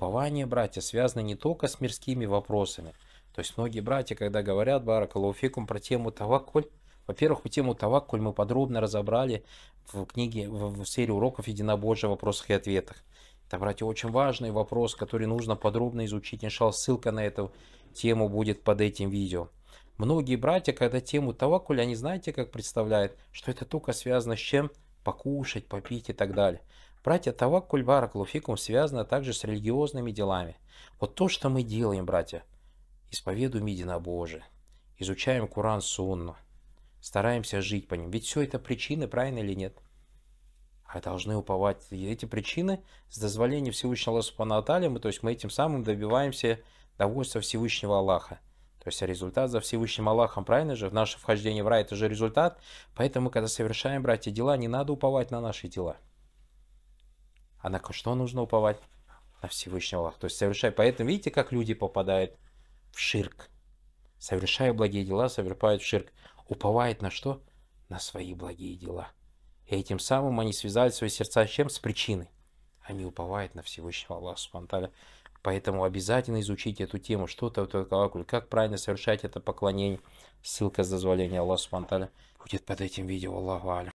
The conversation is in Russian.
Упование, братья, связано не только с мирскими вопросами. То есть многие братья, когда говорят Баракалуфикум про тему Таваккуль, во-первых, по тему Таваккуль мы подробно разобрали в книге, в, в серии уроков Единобожия в вопросах и ответах. Это, братья, очень важный вопрос, который нужно подробно изучить. Иншал, ссылка на эту тему будет под этим видео. Многие братья, когда тему Таваккуль, они знаете, как представляют, что это только связано с чем? покушать, попить и так далее. Братья Таваккуль Баракулуфикум связано также с религиозными делами. Вот то, что мы делаем, братья, исповедуем единобожие, изучаем Куран Сунну, стараемся жить по ним. Ведь все это причины, правильно или нет? А должны уповать. И эти причины с дозволения Всевышнего Аллаха Субхану мы, то есть мы этим самым добиваемся довольства Всевышнего Аллаха. То есть результат за Всевышним Аллахом, правильно же? в Наше вхождение в рай – это же результат. Поэтому, когда совершаем, братья, дела, не надо уповать на наши дела. А на что нужно уповать? На Всевышнего Аллаха. То есть совершай. Поэтому видите, как люди попадают в ширк. Совершая благие дела, совершают в ширк. Уповает на что? На свои благие дела. И этим самым они связали свои сердца с чем? С причиной они уповают на Всевышнего Аллаха Субтитры. Поэтому обязательно изучите эту тему, что это этот как правильно совершать это поклонение. Ссылка с дозволения Аллаха Субтитры будет под этим видео. Аллаху Алям.